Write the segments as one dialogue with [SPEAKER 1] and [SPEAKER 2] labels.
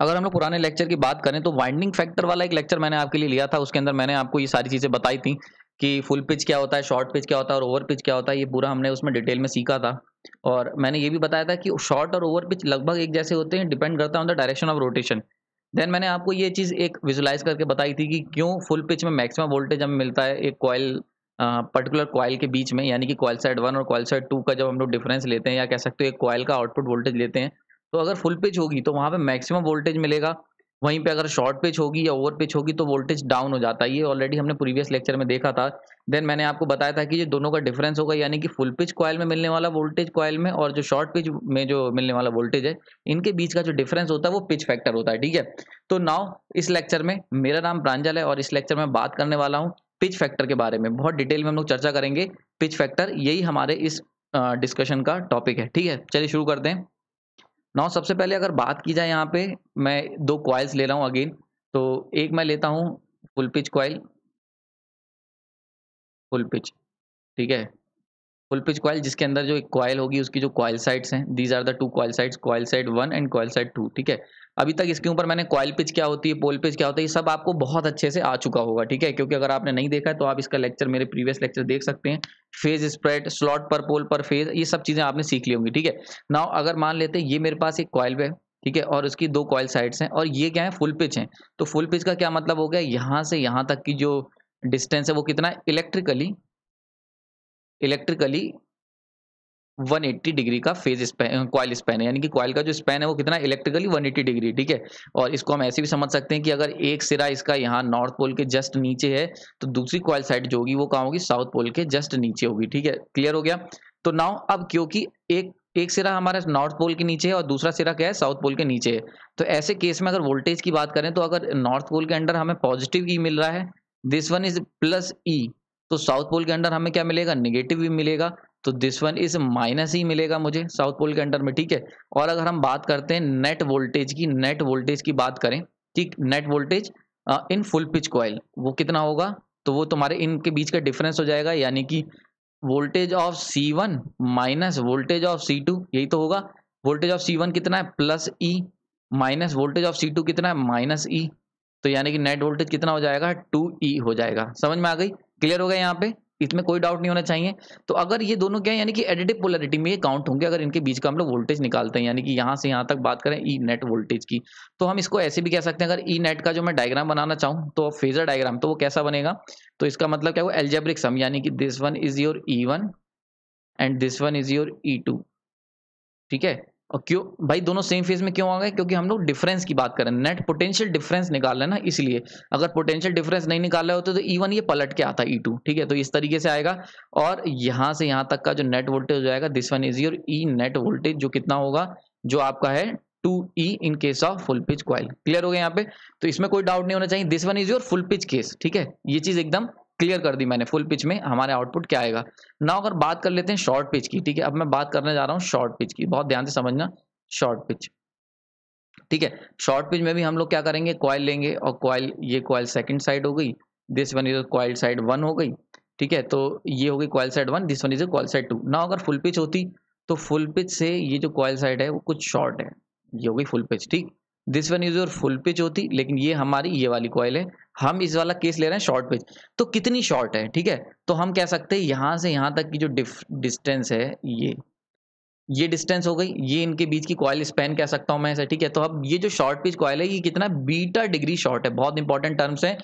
[SPEAKER 1] अगर हम लोग पुराने लेक्चर की बात करें तो वाइंडिंग फैक्टर वाला एक लेक्चर मैंने आपके लिए लिया था उसके अंदर मैंने आपको ये सारी चीज़ें बताई थी कि फुल पिच क्या होता है शॉर्ट पिच क्या होता है और ओवर पिच क्या होता है ये पूरा हमने उसमें डिटेल में सीखा था और मैंने ये भी बताया था कि शॉर्ट और ओवर पिच लगभग एक जैसे होते हैं डिपेंड करता है on the direction of rotation then मैंने आपको ये चीज़ एक विजुलाइज करके बताई थी कि क्यों फुल पिच में मैक्सिमम वोल्टेज हमें मिलता है एक कॉयल पर्टिकुलर कॉयल के बीच में यानी कि कॉयल साइड वन और कॉयल साइड टू का जब हम लोग डिफरेंस लेते हैं या कह सकते हो एक कॉयल का आउटपुट वोल्टेज लेते हैं तो अगर फुल पिच होगी तो वहाँ पे मैक्सिमम वोल्टेज मिलेगा वहीं पे अगर शॉर्ट पिच होगी या ओवर पिच होगी तो वोल्टेज डाउन हो जाता है ये ऑलरेडी हमने प्रीवियस लेक्चर में देखा था देन मैंने आपको बताया था कि ये दोनों का डिफरेंस होगा यानी कि फुल पिच कॉयल में मिलने वाला वोल्टेज कॉयल में और जो शॉर्ट पिच में जो मिलने वाला वोल्टेज है इनके बीच का जो डिफरेंस होता है वो पिच फैक्टर होता है ठीक है तो नाउ इस लेक्चर में मेरा नाम प्रांजल है और इस लेक्चर में बात करने वाला हूँ पिच फैक्टर के बारे में बहुत डिटेल में हम लोग चर्चा करेंगे पिच फैक्टर यही हमारे इस डिस्कशन का टॉपिक है ठीक है चलिए शुरू करते हैं नाउ सबसे पहले अगर बात की जाए यहाँ पे मैं दो क्वाइल्स ले रहा हूँ अगेन तो एक मैं लेता हूँ full pitch coil full pitch ठीक है फुल पिच क्वाइल जिसके अंदर जो एक क्वाइल होगी उसकी जो क्वाइल साइड्स हैं these are the two coil sides coil side one and coil side two ठीक है अभी तक इसके ऊपर मैंने कॉयल पिच क्या होती है पोल पिच क्या होता है ये सब आपको बहुत अच्छे से आ चुका होगा ठीक है क्योंकि अगर आपने नहीं देखा है तो आप इसका लेक्चर मेरे प्रीवियस लेक्चर देख सकते हैं फेज स्प्रेड स्लॉट पर पोल पर फेज ये सब चीज़ें आपने सीख ली होंगी ठीक है ना अगर मान लेते हैं ये मेरे पास एक कॉयल है ठीक है और उसकी दो कॉयल साइड्स हैं और ये क्या है फुल पिच है तो फुल पिच का क्या मतलब हो गया यहाँ से यहाँ तक की जो डिस्टेंस है वो कितना इलेक्ट्रिकली इलेक्ट्रिकली 180 डिग्री का फेज स्पैन क्वाइल स्पैन है यानी कि क्वाइल का जो स्पैन है वो कितना इलेक्ट्रिकली 180 डिग्री ठीक है और इसको हम ऐसे भी समझ सकते हैं कि अगर एक सिरा इसका यहाँ नॉर्थ पोल के जस्ट नीचे है तो दूसरी क्वाइल साइड जो होगी वो कहाँ होगी साउथ पोल के जस्ट नीचे होगी ठीक है क्लियर हो गया तो नाउ अब क्योंकि एक एक सिरा हमारा नॉर्थ पोल के नीचे है और दूसरा सिरा क्या है साउथ पोल के नीचे है तो ऐसे केस में अगर वोल्टेज की बात करें तो अगर नॉर्थ पोल के अंडर हमें पॉजिटिव ई e मिल रहा है this one is plus E तो साउथ पोल के अंडर हमें क्या मिलेगा निगेटिव ई e मिलेगा तो दिस वन इज माइनस ही मिलेगा मुझे साउथ पोल के अंडर में ठीक है और अगर हम बात करते हैं नेट वोल्टेज की नेट वोल्टेज की बात करें ठीक net voltage in full pitch coil वो कितना होगा तो वो तुम्हारे इनके बीच का डिफरेंस हो जाएगा यानी कि voltage of C one minus voltage of C two यही तो होगा वोल्टेज ऑफ सी वन कितना है plus E minus voltage of C two कितना है माइनस ई e, तो यानी कि नेट वोल्टेज कितना हो जाएगा टू ई e हो जाएगा समझ में आ गई क्लियर हो गया यहाँ पे इसमें कोई डाउट नहीं होना चाहिए तो अगर ये दोनों क्या है यानी कि एडिटिव पोलरिटी में ये काउंट होंगे अगर इनके बीच का हम लोग वोल्टेज निकालते हैं यानी कि यहाँ से यहाँ तक बात करें ई नेट वोल्टेज की तो हम इसको ऐसे भी कह सकते हैं अगर ई नेट का जो मैं डायग्राम बनाना चाहूँ तो फेजर डायग्राम तो वो कैसा बनेगा तो इसका मतलब क्या हुआ एल्जेब्रिक सम यानी कि this one is your E one and this one is your E two ठीक है और क्यों भाई दोनों सेम फेज में क्यों आ गए क्योंकि हम लोग डिफरेंस की बात करें नेट पोटेंशियल डिफरेंस निकाल रहे ना इसलिए अगर पोटेंशियल डिफरेंस नहीं निकाल रहे होते तो ई वन ये पलट के आता ई टू e ठीक है तो इस तरीके से आएगा और यहां से यहाँ तक का जो नेट वोल्टेज हो जाएगा this one is your E net voltage जो कितना होगा जो आपका है two E in case of full pitch coil clear हो गया यहाँ पे तो इसमें कोई डाउट नहीं होना चाहिए this one is your full pitch case ठीक है ये चीज एकदम क्लियर कर दी मैंने फुल पिच में हमारा आउटपुट क्या आएगा ना अगर बात कर लेते हैं शॉर्ट पिच की ठीक है अब मैं बात करने जा रहा हूँ शॉर्ट पिच की बहुत ध्यान से समझना शॉर्ट पिच ठीक है शॉर्ट पिच में भी हम लोग क्या करेंगे कॉयल लेंगे और कॉयल ये कॉयल सेकंड साइड हो गई this one is coil side one हो गई ठीक है तो ये हो गई coil side one this one is coil side two ना अगर फुल पिच होती तो फुल पिच से ये जो कॉयल साइड है वो कुछ शॉर्ट है ये हो गई फुल पिच ठीक this one is your full pitch होती लेकिन ये हमारी ये वाली कॉयल है हम इस वाला केस ले रहे हैं शॉर्ट पिच तो कितनी शॉर्ट है ठीक है तो हम कह सकते हैं यहाँ से यहाँ तक की जो डिस्टेंस है ये ये डिस्टेंस हो गई ये इनके बीच की कॉयल स्पेन कह सकता हूं मैं ऐसे ठीक है तो अब ये जो शॉर्ट पिच कॉयल है ये कितना बीटा डिग्री शॉर्ट है बहुत इंपॉर्टेंट टर्म्स है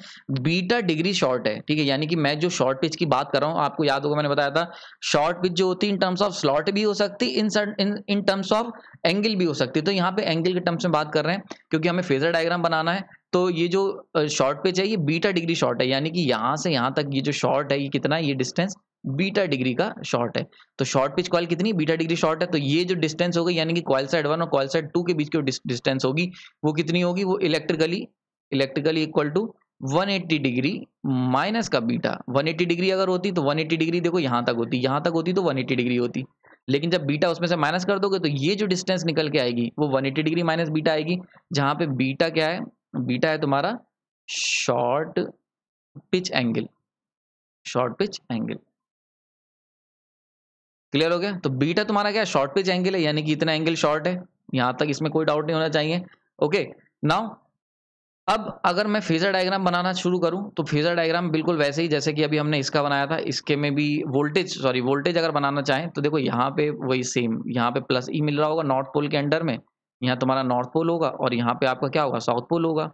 [SPEAKER 1] बीटा डिग्री शॉर्ट है ठीक है यानी कि मैं जो शॉर्ट पिच की बात कर रहा हूँ आपको याद होगा मैंने बताया था शॉर्ट पिच जो होती है इन टर्म्स ऑफ स्लॉट भी हो सकती in in terms of angle भी हो सकती है तो यहाँ पे एंगल के टर्म्स में बात कर रहे हैं क्योंकि हमें फेजर डायग्राम बनाना है तो ये जो शॉर्ट पिच है ये बीटा डिग्री शॉर्ट है यानी कि यहां से यहाँ तक ये जो शॉर्ट है ये कितना है ये डिस्टेंस बीटा डिग्री का शॉर्ट है तो शॉर्ट पिच कॉल कितनी बीटा डिग्री शॉर्ट है तो ये जो डिस्टेंस होगी यानी कि कॉल साइड वन और कॉल साइड टू के बीच की डिस्टेंस होगी वो कितनी होगी वो electrically electrically equal to 180 degree minus का बीटा 180 डिग्री अगर होती तो 180 डिग्री देखो यहां तक होती यहां तक होती तो 180 डिग्री होती लेकिन जब बीटा उसमें से माइनस कर दोगे तो ये जो डिस्टेंस निकल के आएगी वो 180 डिग्री माइनस बीटा आएगी जहां पे बीटा क्या है बीटा है तुम्हारा short pitch angle short pitch angle clear हो गया तो बीटा तुम्हारा क्या शॉर्ट पिच एंगल है यानी कि इतना एंगल शॉर्ट है यहां तक इसमें कोई डाउट नहीं होना चाहिए ओके नाउ अब अगर मैं फेजर डायग्राम बनाना शुरू करूं तो फेजर डायग्राम बिल्कुल वैसे ही जैसे कि अभी हमने इसका बनाया था इसके में भी वोल्टेज सॉरी वोल्टेज अगर बनाना चाहें तो देखो यहाँ पे वही सेम यहाँ पे प्लस ई e मिल रहा होगा नॉर्थ पोल के अंडर में यहाँ तुम्हारा नॉर्थ पोल होगा और यहाँ पे आपका क्या होगा साउथ पोल होगा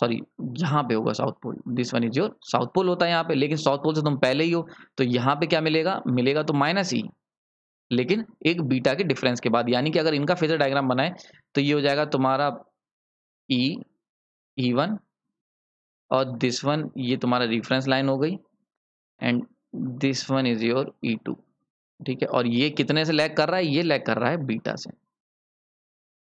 [SPEAKER 1] सॉरी यहाँ पे होगा south pole this one is your south pole होता है यहाँ पे लेकिन साउथ पोल से तुम पहले ही हो तो यहाँ पे क्या मिलेगा मिलेगा तो माइनस ही e, लेकिन एक बीटा के डिफरेंस के बाद यानी कि अगर इनका फेजर डायग्राम बनाए तो ये हो जाएगा तुम्हारा ई ई वन और दिस वन ये तुम्हारा रिफरेंस लाइन हो गई and this one is your E two ठीक है और ये कितने से लैग कर रहा है ये लैग कर रहा है बीटा से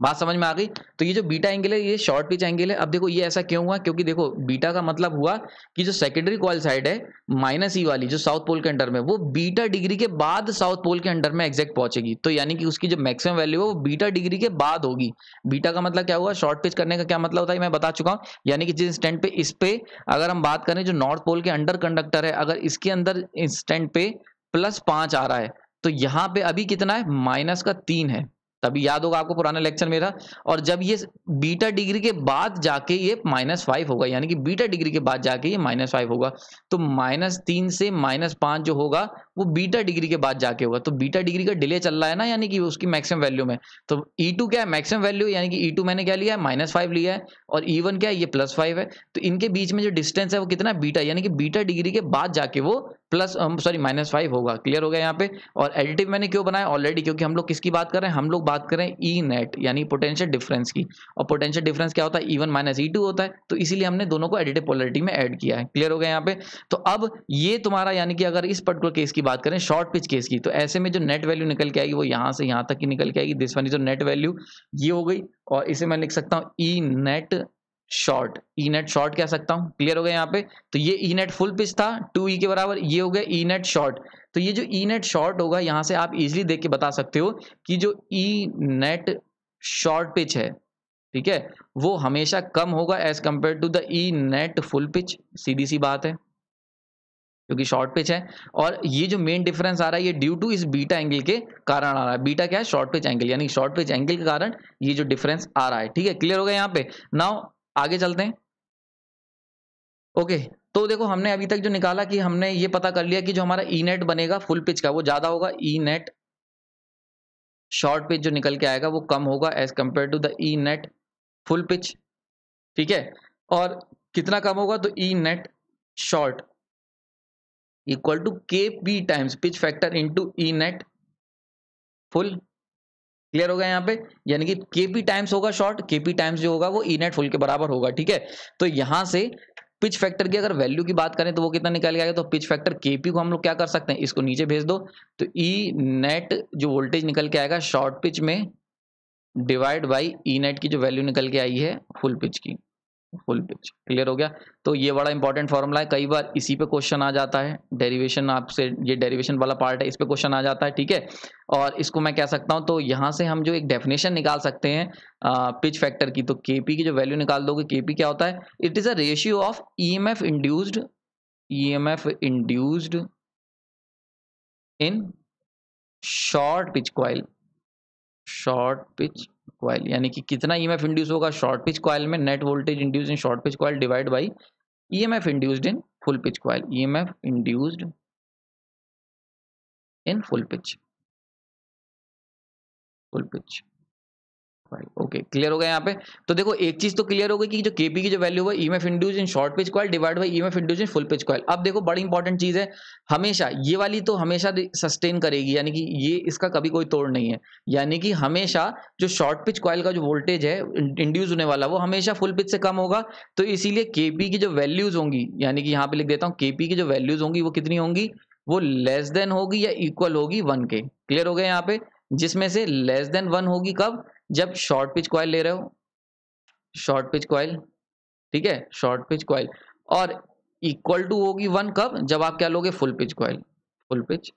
[SPEAKER 1] बात समझ में आ गई तो ये जो बीटा एंगल है ये शॉर्ट पिच एंगल है अब देखो ये ऐसा क्यों हुआ क्योंकि देखो बीटा का मतलब हुआ कि जो सेकेंडरी कॉल साइड है माइनस ई e वाली जो साउथ पोल के अंडर में वो बीटा डिग्री के बाद साउथ पोल के अंडर में एग्जैक्ट पहुंचेगी तो यानी कि उसकी जो मैक्सिमम वैल्यू है वो बीटा डिग्री के बाद होगी बीटा का मतलब क्या हुआ शॉर्ट पिच करने का क्या मतलब होता है मैं बता चुका हूँ यानी कि जिस स्टैंड पे इस पे अगर हम बात करें जो नॉर्थ पोल के अंडर कंडक्टर है अगर इसके अंदर स्टैंड पे प्लस पांच आ रहा है तो यहाँ पे अभी कितना है माइनस का तीन है तभी याद होगा आपको पुराना लेक्चर मेरा और जब ये बीटा डिग्री के बाद जाके ये माइनस फाइव होगा यानी कि बीटा डिग्री के बाद जाके ये माइनस फाइव होगा तो माइनस तीन से माइनस पांच जो होगा वो बीटा डिग्री के बाद जाके होगा तो बीटा डिग्री का डिले चल रहा है ना यानी कि उसकी मैक्सिमम वैल्यू में तो ई e टू क्या है मैक्सिमम वैल्यू यानी कि ई e टू मैंने क्या लिया है माइनस फाइव लिया है और ई e वन क्या है ये प्लस फाइव है तो इनके बीच में जो डिस्टेंस है वो कितना बीटा यानी कि बीटा डिग्री के बाद जाके वो प्लस सॉरी माइनस फाइव होगा क्लियर हो गया यहाँ पे और एडिटिव मैंने क्यों बनाया ऑलरेडी क्योंकि हम लोग किसकी बात कर रहे हैं हम लोग बात कर रहे हैं ई e नेट यानी पोटेंशियल डिफरेंस की और पोटेंशियल डिफरेंस क्या होता है E one minus E two होता है तो इसीलिए हमने दोनों को एडिटिव पोलरिटी में ऐड किया है क्लियर हो गया यहाँ पे तो अब ये तुम्हारा यानी कि अगर इस पर्टिकुलर केस की बात करें शॉर्ट पिच केस की तो ऐसे में जो नेट वैल्यू निकल के आएगी वो यहाँ से यहाँ तक की निकल के आएगी this one is net value ये हो गई और इसे मैं लिख सकता हूँ E e net short E e net short कह सकता हूं क्लियर हो गया यहाँ पे तो ये ई नेट फुल पिच था टू ई e के बराबर ये हो गया ई नेट शॉर्ट तो ये जो ई नेट शॉर्ट होगा यहां से आप इजिली देख के बता सकते हो कि जो ई नेट शॉर्ट पिच है ठीक है वो हमेशा कम होगा as compare to the E net full pitch सीधी सी बात है क्योंकि शॉर्ट पिच है और ये जो मेन डिफरेंस आ रहा है ये ड्यू टू इस बीटा एंगल के कारण आ रहा है बीटा क्या है शॉर्ट पिच एंगल यानी शॉर्ट पिच एंगल के कारण ये जो डिफरेंस आ रहा है ठीक है क्लियर हो गया यहाँ पे नाउ आगे चलते हैं ओके तो देखो हमने अभी तक जो निकाला कि हमने ये पता कर लिया कि जो हमारा ई e नेट बनेगा फुल पिच का वो ज्यादा होगा ई नेट शॉर्ट पिच जो निकल के आएगा वो कम होगा as compare to the E net full pitch ठीक है और कितना कम होगा तो E net short equal to K P times pitch factor into E net full clear हो गया यहाँ पे यानी कि केपी टाइम्स होगा शॉर्ट केपी टाइम्स जो होगा वो ई नेट फुल के बराबर होगा ठीक है तो यहाँ से पिच फैक्टर की अगर वैल्यू की बात करें तो वो कितना निकल आएगा तो पिच फैक्टर केपी को हम लोग क्या कर सकते हैं इसको नीचे भेज दो तो ई e नेट जो वोल्टेज निकल के आएगा शॉर्ट पिच में डिवाइड बाई ई नेट की जो वैल्यू निकल के आई है फुल पिच की फुल पिच क्लियर हो गया तो ये बड़ा इंपॉर्टेंट फॉर्मूला है कई बार इसी पे क्वेश्चन आ जाता है डेरिवेशन आपसे ये डेरिवेशन वाला पार्ट है इस पे क्वेश्चन आ जाता है ठीक है और इसको मैं कह सकता हूं तो यहाँ से हम जो एक डेफिनेशन निकाल सकते हैं पिच फैक्टर की तो के की जो वैल्यू निकाल दोगे केपी क्या होता है it is a ratio of E M F induced E M F induced in short pitch coil short pitch coil यानी कि कितना ई एम इंड्यूस होगा शॉर्ट पिच क्वाइल में net voltage induce in short pitch coil divide by E M F induced in full pitch coil E M F induced in full pitch full pitch okay clear हो गया यहाँ पे तो देखो एक चीज तो क्लियर हो गई कि जो केपी की जो वैल्यू है EMF induce in short pitch coil divide by EMF induce in full pitch coil अब देखो बड़ी इंपॉर्टेंट चीज है हमेशा ये वाली तो हमेशा सस्टेन करेगी यानी कि ये इसका कभी कोई तोड़ नहीं है यानी कि हमेशा जो शॉर्ट पिच कॉल का जो वोल्टेज है इंड्यूस होने वाला वो हमेशा फुल पिच से कम होगा तो इसीलिए केपी की जो वैल्यूज होंगी यानी कि यहाँ पे लिख देता हूँ केपी की जो वैल्यूज होंगी वो कितनी होंगी वो लेस देन होगी या इक्वल होगी वन के क्लियर हो गया यहाँ पे जिसमें से लेस देन वन होगी कब जब शॉर्ट पिच कॉयल ले रहे हो शॉर्ट पिच कॉयल ठीक है शॉर्ट पिच कॉयल और इक्वल टू होगी वन कब जब आप क्या लोगे full pitch coil full pitch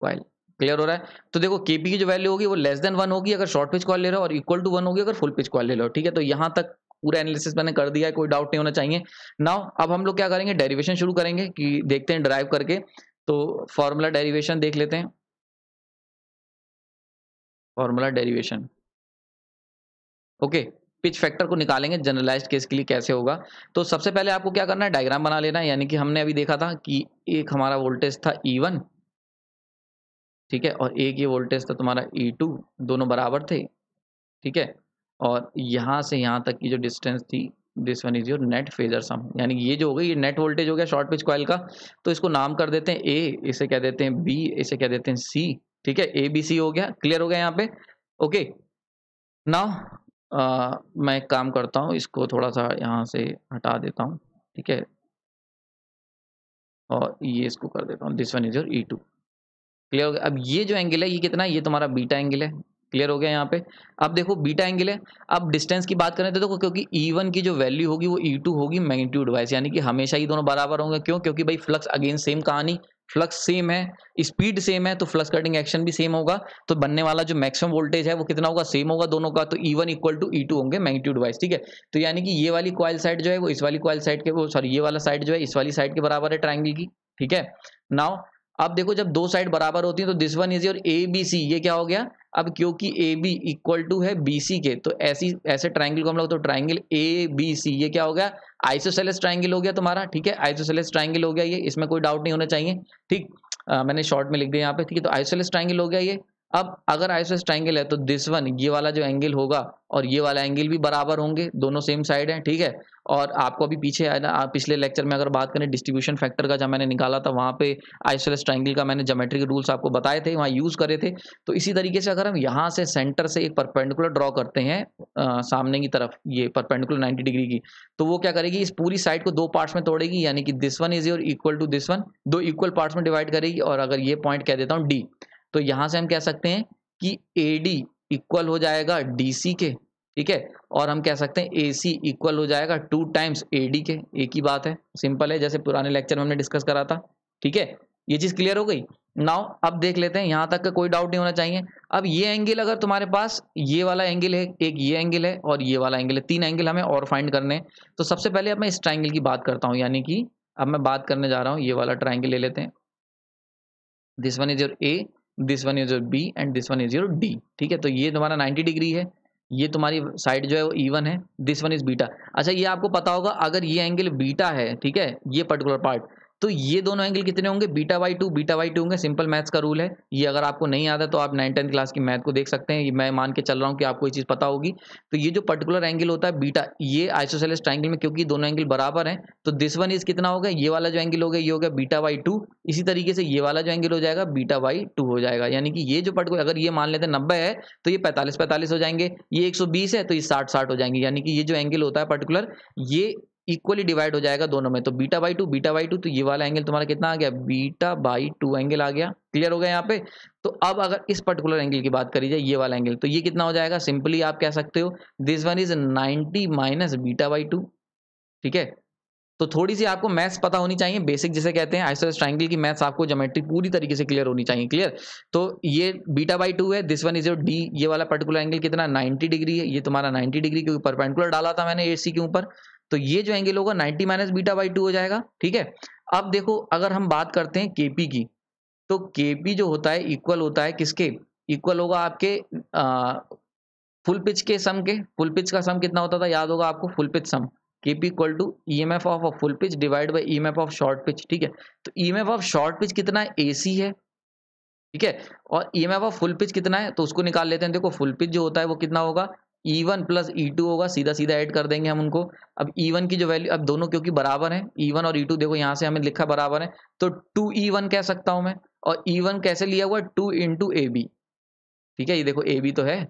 [SPEAKER 1] coil clear हो रहा है तो देखो केपी की जो वैल्यू होगी वो लेस देन वन होगी अगर शॉर्ट पिच कॉल ले रहे हो और इक्वल टू वन होगी अगर फुल पिच कॉल ले रहे हो ठीक है तो यहां तक पूरा एनालिसिस मैंने कर दिया है कोई डाउट नहीं होना चाहिए नाउ अब हम लोग क्या करेंगे डेरिवेशन शुरू करेंगे कि देखते हैं ड्राइव करके तो फॉर्मूला डेरिवेशन देख लेते हैं formula derivation okay pitch factor को निकालेंगे जनरलाइज केस के लिए कैसे होगा तो सबसे पहले आपको क्या करना है डायग्राम बना लेना यानी कि हमने अभी देखा था कि एक हमारा वोल्टेज था E1 ठीक है और एक ये वोल्टेज था तुम्हारा E2 दोनों बराबर थे ठीक है और यहाँ से यहाँ तक की जो डिस्टेंस थी this one is your net phasor sum यानी ये जो हो गई ये नेट वोल्टेज हो गया शॉर्ट पिच कॉइल का तो इसको नाम कर देते हैं ए इसे कह देते हैं बी इसे कह देते हैं सी ठीक है ए बी सी हो गया क्लियर हो गया यहाँ पे ओके ना मैं एक काम करता हूँ इसको थोड़ा सा यहाँ से हटा देता हूँ ठीक है और ये इसको कर देता हूँ this one is your E two clear हो गया अब ये जो एंगल है ये कितना है ये तुम्हारा बीटा एंगल है क्लियर हो गया यहाँ पे अब देखो बीटा एंगल है अब डिस्टेंस की बात करें तो देखो क्योंकि ई e वन की जो वैल्यू होगी वो ई e टू होगी मैग्नीट्यूड वाइज यानी कि हमेशा ही दोनों बराबर होंगे क्यों क्योंकि भाई फ्लक्स अगेन सेम कहानी फ्लक्स सेम है स्पीड सेम है तो फ्लक्स कटिंग एक्शन भी सेम होगा तो बनने वाला जो मैक्सिमम वोल्टेज है वो कितना होगा सेम होगा दोनों का तो E one equal to E two होंगे मैग्नीट्यूड वाइज ठीक है तो यानी कि ये वाली क्वाइल साइड जो है वो इस वाली क्वाइल साइड के वो सॉरी ये वाला साइड जो है इस वाली साइड के बराबर है ट्राइंगल की ठीक है नाउ अब देखो जब दो साइड बराबर होती है तो this one is your A B C ये क्या हो गया अब क्योंकि ए बी इक्वल टू है बी सी के तो ऐसी ऐसे ट्राइंगल को हम लोग तो ट्राइंगल ए बी सी ये क्या हो गया आइसोसेलेस ट्राइंगल हो गया तुम्हारा ठीक है आइसोसेलेस ट्राइंगल हो गया ये इसमें कोई डाउट नहीं होना चाहिए ठीक आ, मैंने शॉर्ट में लिख दिया यहाँ पे ठीक है तो आइसोसेलेस ट्राइंगल हो गया ये अब अगर आइसोसेलेस ट्राइंगल है तो दिस वन ये वाला जो एंगल होगा और ये वाला एंगल भी बराबर होंगे दोनों सेम साइड है ठीक है और आपको अभी पीछे आया ना पिछले लेक्चर में अगर बात करें डिस्ट्रीब्यूशन फैक्टर का जब मैंने निकाला था वहाँ पे आइसोलेस ट्राइंगल का मैंने जोमेट्रिक रूल्स आपको बताए थे वहाँ यूज़ करे थे तो इसी तरीके से अगर हम यहाँ से सेंटर से एक परपेंडिकुलर ड्रॉ करते हैं आ, सामने की तरफ ये परपेंडिकुलर नाइन्टी डिग्री की तो वो क्या करेगी इस पूरी साइड को दो पार्ट्स में तोड़ेगी यानी कि this one is your equal to this one दो इक्वल पार्ट्स में डिवाइड करेगी और अगर ये पॉइंट कह देता हूँ डी तो यहाँ से हम कह सकते हैं कि ए डी इक्वल हो जाएगा डी सी के ठीक है और हम कह सकते हैं ए सी इक्वल हो जाएगा टू टाइम्स ए डी के ए की बात है सिंपल है जैसे पुराने लेक्चर में हमने डिस्कस करा था ठीक है ये चीज़ क्लियर हो गई नाउ अब देख लेते हैं यहाँ तक का कोई डाउट नहीं होना चाहिए अब ये एंगल अगर तुम्हारे पास ये वाला एंगल है एक ये एंगल है और ये वाला एंगल है तीन एंगल हमें और फाइंड करने हैं तो सबसे पहले अब मैं इस ट्राइंगल की बात करता हूँ यानी कि अब मैं बात करने जा रहा हूँ ये वाला ट्राइंगल ले लेते हैं this one is your A this one is your B and this one is your D ठीक है तो ये तुम्हारा नाइन्टी डिग्री है ये तुम्हारी साइड जो है वो ईवन है दिस वन इज बीटा अच्छा ये आपको पता होगा अगर ये एंगल बीटा है ठीक है ये पर्टिकुलर पार्ट तो ये दोनों एंगल कितने होंगे beta by two beta by two होंगे सिंपल मैथ्स का रूल है ये अगर आपको नहीं आता तो आप नाइन टेंथ क्लास की मैथ को देख सकते हैं मैं मान के चल रहा हूँ कि आपको ये चीज़ पता होगी तो ये जो पर्टिकुलर एंगल होता है बीटा ये आइसोसेलेस ट्राइंगल में क्योंकि दोनों एंगल बराबर हैं तो दिस वन इज कितना होगा ये वाला जो एंगल होगा ये होगा बीटा बाई टू इसी तरीके से ये वाला जो एंगल हो जाएगा बीटा बाई टू हो जाएगा यानी कि ये जो पर्टिकुलर अगर ये मान लेते हैं नब्बे है तो ये पैंतालीस पैंतालीस हो जाएंगे ये एक सौ बीस है तो ये साठ साठ हो जाएंगे यानी कि ये जो एंगल होता है पर्टिकुलर ये इक्वली डिवाइड हो जाएगा दोनों में तो beta by two beta by two तो ये वाला एंगल तुम्हारा कितना आ गया बीटा बाई टू एंगल आ गया क्लियर हो गया यहाँ पे तो अब अगर इस पर्टिकुलर एंगल की बात करी जाए ये वाला एंगल तो ये कितना हो जाएगा सिंपली आप कह सकते हो this one is ninety minus beta by two ठीक है तो थोड़ी सी आपको मैथ्स पता होनी चाहिए बेसिक जिसे कहते हैं आइसोस ट्राइंगल की मैथ्स आपको जोमेट्री पूरी तरीके से क्लियर होनी चाहिए क्लियर तो ये बीटा बाई टू है this one is your D ये वाला पर्टिकुलर एंगल कितना 90 डिग्री है ये तुम्हारा 90 डिग्री क्योंकि परपेंडिकुलर डाला था मैंने एसी के ऊपर तो ये जो एंगल होगा 90 माइनस बीटा बाई टू हो जाएगा ठीक है अब देखो अगर हम बात करते हैं केपी की तो केपी जो होता है इक्वल होता है किसके इक्वल होगा आपके फुल पिच के सम के फुल पिच का सम कितना होता था याद होगा आपको full pitch sum K P equal to E M F of full pitch divide by E M F of short pitch ठीक है तो E M F of short pitch कितना है ए सी है ठीक है और E M F of full pitch कितना है तो उसको निकाल लेते हैं देखो फुल पिच जो होता है वो कितना होगा e1 वन प्लस ई होगा सीधा सीधा ऐड कर देंगे हम उनको अब ई e वन की जो वैल्यू अब दोनों क्योंकि बराबर है ई वन और ई e टू देखो यहाँ से हमें लिखा बराबर है तो टू ई वन कह सकता हूँ मैं और ई e वन कैसे लिया हुआ टू इंटू ए बी ठीक है ये देखो ए बी तो है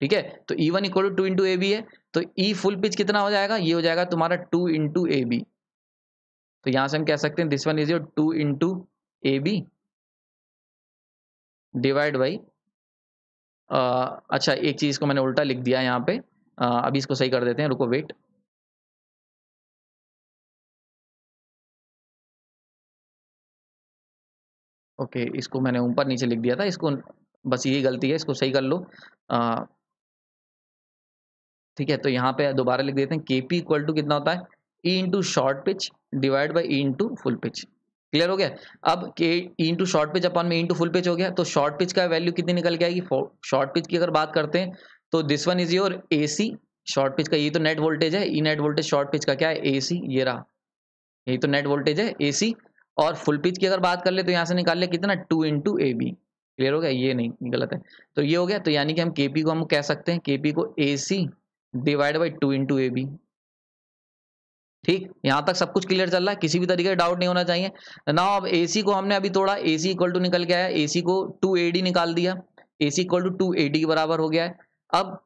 [SPEAKER 1] ठीक है तो E one equal to two into A B है तो ई फुल पिच कितना हो जाएगा ये हो जाएगा तुम्हारा टू इंटू ए बी तो यहाँ से हम कह सकते हैं this one is your two into A B divide by अच्छा एक चीज़ को मैंने उल्टा लिख दिया यहाँ पे अभी इसको सही कर देते हैं रुको वेट ओके इसको मैंने ऊपर नीचे लिख दिया था इसको बस यही गलती है इसको सही कर लो ठीक है तो यहाँ पे दोबारा लिख देते हैं के पी इक्वल टू कितना होता है E into short pitch divide by E into full pitch clear हो गया अब के टू शॉर्ट पिच अपन में इंटू फुल पिच हो गया तो शॉर्ट पिच का वैल्यू कितनी निकल के आएगी शॉर्ट पिच की अगर बात करते हैं तो this one is your A C short pitch का ये तो नेट वोल्टेज है E net voltage short pitch का क्या है ए सी ये रहा ये तो नेट वोल्टेज है ए सी और फुल पिच की अगर बात कर ले तो यहाँ से निकाल ले कितना two into A B clear हो गया ये नहीं गलत है तो ये हो गया तो यानी कि हम के पी को हम कह सकते हैं के पी को A C divide by two into A B ठीक यहाँ तक सब कुछ क्लियर चल रहा है किसी भी तरीके का डाउट नहीं होना चाहिए ना अब एसी को हमने अभी तोड़ा एसी इक्वल टू निकल के आया एसी को टू ए डी निकाल दिया AC equal to two AD के बराबर हो गया है अब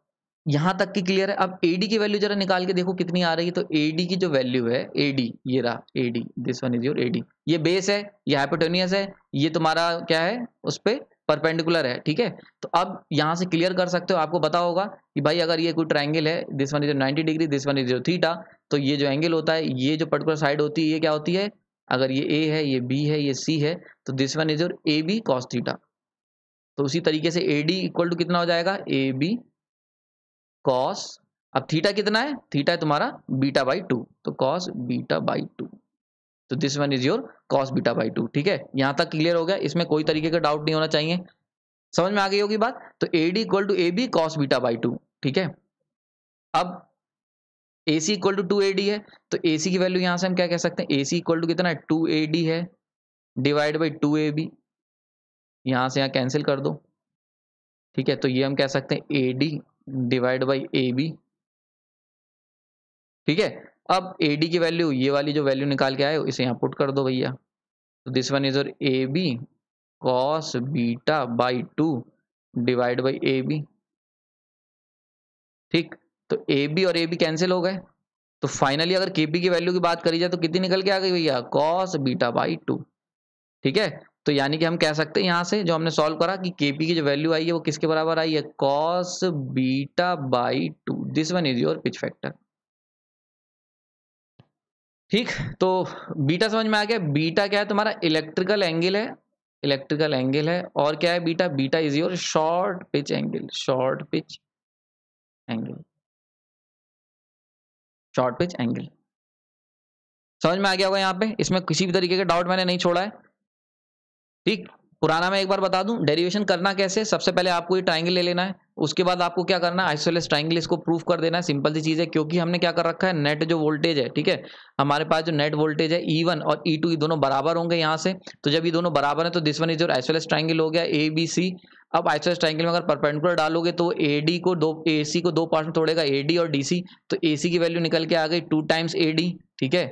[SPEAKER 1] यहाँ तक की क्लियर है अब एडी की वैल्यू जरा निकाल के देखो कितनी आ रही है तो एडी की जो वैल्यू है एडी ये रहा AD this one is your AD ये बेस है ये हाइपोटोनियस है ये तुम्हारा क्या है उस पर परपेंडिकुलर है ठीक है तो अब यहाँ से क्लियर कर सकते हो आपको पता होगा कि भाई अगर ये कोई ट्राइंगल है this one is ninety degree this one is theta तो ये जो एंगल होता है ये जो पर्टिकुलर साइड होती है ये क्या होती है अगर ये ए है ये बी है ये सी है तो this one is your A B cos theta तो उसी तरीके से ए डी इक्वल टू कितना हो जाएगा ए बी कॉस अब थीटा कितना है थीटा है तुम्हारा बीटा बाई टू तो कॉस बीटा बाई टू तो this one is your cos beta by two ठीक है यहां तक क्लियर हो गया इसमें कोई तरीके का डाउट नहीं होना चाहिए समझ में आ गई होगी बात तो A D equal to A B cos beta by two ठीक है अब A C equal to two A D है तो ए सी की वैल्यू यहां से हम क्या कह सकते हैं ए सी इक्वल टू कितना टू ए डी है divide by two A B यहां से यहां कैंसिल कर दो ठीक है तो ये हम कह सकते हैं A D divide by A B ठीक है अब ए डी की वैल्यू ये वाली जो वैल्यू निकाल के आए इसे यहां पुट कर दो भैया तो दिस वन इज और A B cos beta by two divide by A B ठीक तो ए बी और ए बी कैंसिल हो गए तो फाइनली अगर के पी की वैल्यू की बात करी जाए तो कितनी निकल के आ गई भैया कॉस बीटा बाई टू ठीक है तो यानी कि हम कह सकते हैं यहां से जो हमने सॉल्व करा कि के पी की जो वैल्यू आई है वो किसके बराबर आई है cos beta by two this one is your pitch factor ठीक तो बीटा समझ में आ गया बीटा क्या है तुम्हारा इलेक्ट्रिकल एंगल है इलेक्ट्रिकल एंगल है और क्या है beta beta is your short pitch angle short pitch angle short pitch angle समझ में आ गया होगा यहाँ पे इसमें किसी भी तरीके का डाउट मैंने नहीं छोड़ा है ठीक पुराना मैं एक बार बता दूं डेरिवेशन करना कैसे सबसे पहले आपको ये ट्राइंगल ले लेना है उसके बाद आपको क्या करना है आइसोलेस ट्राइंगल इसको प्रूफ कर देना है सिंपल सी चीज़ है क्योंकि हमने क्या कर रखा है नेट जो वोल्टेज है ठीक है हमारे पास जो नेट वोल्टेज है ई e वन और ई e टू ये दोनों बराबर होंगे यहाँ से तो जब ये दोनों बराबर है तो this one is your isosceles triangle हो गया ए बी सी अब आइसोस ट्राइंगल में अगर परपेंडिकुलर डालोगे तो ए डी को दो ए सी को दो पार्ट में तोड़ेगा ए डी और डी सी तो ए सी की वैल्यू निकल के आ गई टू टाइम्स ए डी ठीक है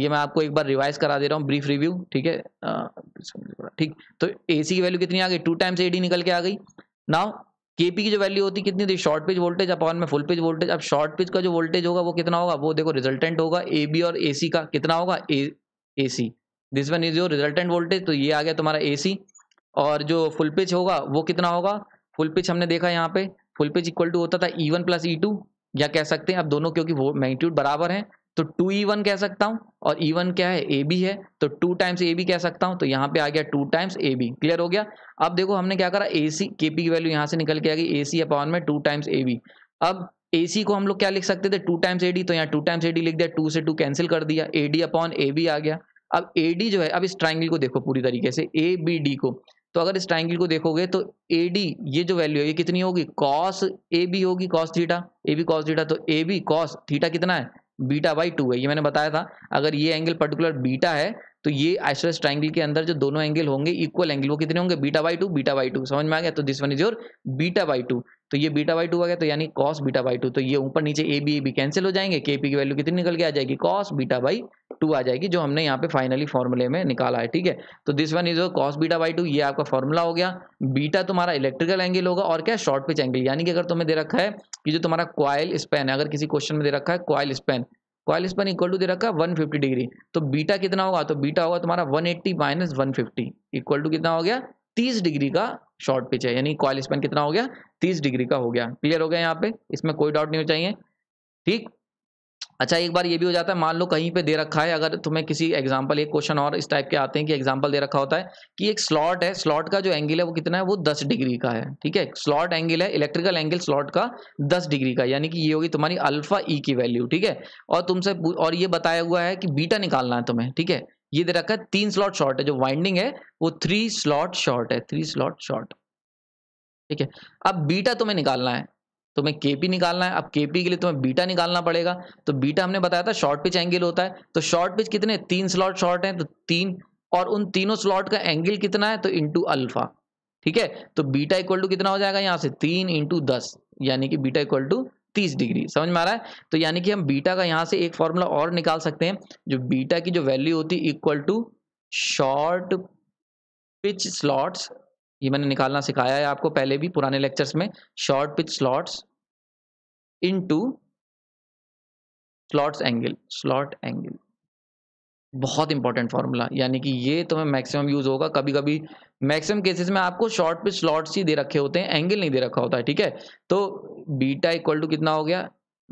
[SPEAKER 1] ये मैं आपको एक बार रिवाइज करा दे रहा हूँ ब्रीफ रिव्यू ठीक है ठीक तो ए सी की वैल्यू कितनी आ गई टू टाइम्स ए डी निकल के आ गई नाउ केपी की जो वैल्यू होती कितनी थी शॉर्ट पिच वोल्टेज अपॉन में फुल पिच वोल्टेज अब शॉर्ट पिच का जो वोल्टेज होगा वो कितना होगा वो देखो रिजल्टेंट होगा ए बी और ए सी का कितना होगा A C this one is your resultant voltage तो ये आ गया तुम्हारा ए सी और जो फुल पिच होगा वो कितना होगा फुल पिच हमने देखा यहाँ पे फुल पिच इक्वल टू होता था E one plus E two या कह सकते हैं अब दोनों क्योंकि वो मैग्नीट्यूड बराबर हैं तो टू ई वन कह सकता हूँ और ई e वन क्या है ए बी है तो टू टाइम्स ए बी कह सकता हूँ तो यहाँ पे आ गया two times A B clear हो गया अब देखो हमने क्या करा ए सी के पी की वैल्यू यहाँ से निकल के आ गई ए सी अपॉन में टू टाइम्स ए बी अब ए सी को हम लोग क्या लिख सकते थे टू टाइम्स ए डी तो यहाँ टू टाइम्स ए डी लिख दिया टू से टू कैंसिल कर दिया A D upon A B आ गया अब ए डी जो है अब इस ट्राइंगल को देखो पूरी तरीके से ए बी डी को तो अगर इस ट्राइंगल को देखोगे तो ए डी ये जो वैल्यू है ये कितनी होगी कॉस ए बी होगी cos theta A B cos theta तो ए बी कॉस थीटा कितना है बीटा बाई टू है ये मैंने बताया था अगर ये एंगल पर्टिकुलर बीटा है तो ये आइसोलेस ट्राइंगल के अंदर जो दोनों एंगल होंगे इक्वल एंगल वो कितने होंगे beta by two beta by two समझ में आ गया तो this one is your beta by two तो ये बीटा बाई टू आ गया तो यानी कॉस बीटा बाई टू तो ये ऊपर नीचे A B A B cancel हो जाएंगे के पी की वैल्यू कितनी निकल के आ जाएगी कॉस बीटा बाई टू आ जाएगी जो हमने यहाँ पे फाइनली फॉर्मुले में निकाला है ठीक है तो this one is your cos beta by two ये आपका फॉर्मुला हो गया बीटा तुम्हारा इलेक्ट्रिकल एंगल होगा और क्या शॉर्ट पिच एंगल यानी कि अगर तुम्हें दे रखा है कि जो तुम्हारा क्वाइल स्पेन है अगर किसी क्वेश्चन में दे रखा है coil span coil span equal to दे रखा वन फिफ्टी डिग्री तो बीटा कितना होगा तो बीटा होगा तुम्हारा one eighty minus one fifty equal to कितना हो गया तीस डिग्री का शॉर्ट पिच है यानी क्वालिस्पन कितना हो गया तीस डिग्री का हो गया क्लियर हो गया यहाँ पे इसमें कोई डाउट नहीं हो चाहिए ठीक अच्छा एक बार ये भी हो जाता है मान लो कहीं पे दे रखा है अगर तुम्हें किसी एग्जाम्पल एक क्वेश्चन और इस टाइप के आते हैं कि एग्जाम्पल दे रखा होता है कि एक स्लॉट है स्लॉट का जो एंगल है वो कितना है वो दस डिग्री का है ठीक है स्लॉट एंगल है इलेक्ट्रिकल एंगल स्लॉट का दस डिग्री का यानी कि ये होगी तुम्हारी अल्फा ई e की वैल्यू ठीक है और तुमसे और ये बताया हुआ है कि बीटा निकालना है तुम्हें ठीक है ये दे रखा है तीन स्लॉट शॉर्ट है जो वाइंडिंग है वो थ्री स्लॉट शॉर्ट है थ्री स्लॉट शॉर्ट ठीक है अब बीटा तुम्हें निकालना है तो मैं के पी निकालना है अब के पी के लिए तुम्हें बीटा निकालना पड़ेगा तो बीटा हमने बताया था शॉर्ट पिच एंगल होता है तो शॉर्ट पिच कितने तीन स्लॉट शॉर्ट है तो तीन और उन तीनों स्लॉट का एंगल कितना है तो इंटू अल्फा ठीक है तो बीटा इक्वल टू कितना हो जाएगा यहाँ से तीन इंटू दस यानी कि बीटा इक्वल टू तीस डिग्री समझ में आ रहा है तो यानी कि हम बीटा का यहाँ से एक फॉर्मूला और निकाल सकते हैं जो बीटा की जो वैल्यू होती है equal to short pitch slots ये मैंने निकालना सिखाया है आपको पहले भी पुराने लेक्चर्स में short pitch slots into slots angle slot angle बहुत इंपॉर्टेंट फार्मूला यानी कि ये तो मैं मैक्सिमम यूज होगा कभी कभी मैक्सिमम केसेस में आपको शॉर्ट पिच स्लॉट्स ही दे रखे होते हैं एंगल नहीं दे रखा होता है ठीक है तो बीटा इक्वल टू कितना हो गया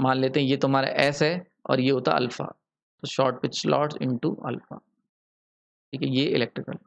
[SPEAKER 1] मान लेते हैं ये तुम्हारा एस है और ये होता अल्फा तो short pitch slots into alpha ठीक है ये इलेक्ट्रिकल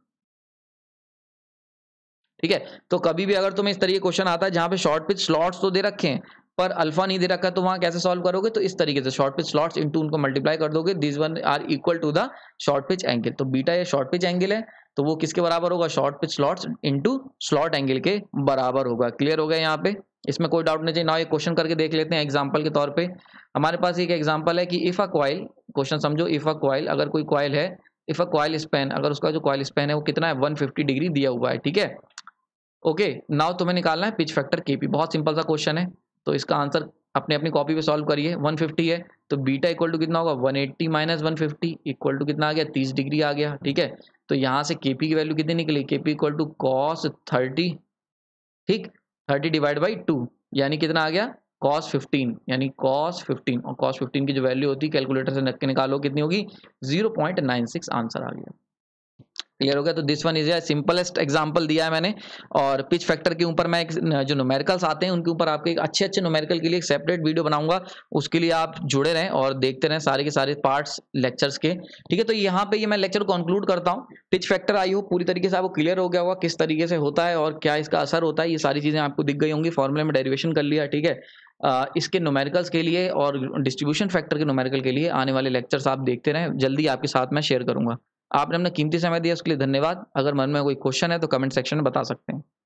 [SPEAKER 1] ठीक है तो कभी भी अगर तुम्हें इस तरीके क्वेश्चन आता है जहां पे शॉर्ट पिच स्लॉट्स तो दे रखे हैं पर अल्फा नहीं दे रखा तो वहां कैसे सॉल्व करोगे तो इस तरीके से शॉर्ट पिच स्लॉट्स इनटू उनको मल्टीप्लाई कर दोगे this one are equal to the short pitch angle तो बीटा ये शॉर्ट पिच एंगल है तो वो किसके बराबर होगा short pitch slots into slot angle के बराबर होगा क्लियर हो गया यहाँ पे इसमें कोई डाउट नहीं चाहिए ना ये क्वेश्चन करके देख लेते हैं एग्जाम्पल के तौर पर हमारे पास एक एग्जाम्पल है कि इफ़ अ क्वाइल क्वेश्चन समझो इफ़ अ क्वाइल अगर कोई क्वाइल है इफ़ अ क्वाइल स्पेन अगर उसका जो क्वाइल स्पेन है वो कितना है 150 डिग्री दिया हुआ है ठीक है ओके नाव तुम्हें निकालना है पिच फैक्टर के पी बहुत सिंपल सा क्वेश्चन है तो इसका आंसर अपने अपनी कॉपी पे सॉल्व करिए 150 है तो बीटा इक्वल टू कितना होगा 180 eighty minus one equal to कितना आ गया 30 डिग्री आ गया ठीक है तो यहाँ से के पी की वैल्यू कितनी निकली K P equal to cos thirty ठीक थर्टी डिवाइड बाई टू यानी कितना आ गया कॉस फिफ्टीन यानी कॉस फिफ्टीन और कॉस फिफ्टीन की जो वैल्यू होती है कैलकुलेटर से नक के निकालो कितनी होगी zero point nine six answer आ गया क्लियर हो गया तो this one is simplest example दिया है मैंने और पिच फैक्टर के ऊपर मैं एक जो नोमेरिकल्स आते हैं उनके ऊपर आपके एक अच्छे अच्छे नोमेरिकल के लिए एक सेपरेट वीडियो बनाऊंगा उसके लिए आप जुड़े रहें और देखते रहें सारे के सारे पार्ट्स लेक्चर्स के ठीक है तो यहाँ पे ये मैं लेक्चर कंक्लूड करता हूँ पिच फैक्टर आई हो पूरी तरीके से आपको क्लियर हो गया होगा किस तरीके से होता है और क्या इसका असर होता है ये सारी चीज़ें आपको दिख गई होंगी फॉर्मुले में डेरिवेशन कर लिया ठीक है इसके नोमेरिकल्स के लिए और डिस्ट्रीब्यूशन फैक्टर के नोमेरिकल के लिए आने वाले लेक्चर्स आप देखते रहें जल्दी आपके साथ मैं शेयर करूँगा आपने अपना कीमती समय दिया उसके लिए धन्यवाद अगर मन में कोई क्वेश्चन है तो कमेंट सेक्शन में बता सकते हैं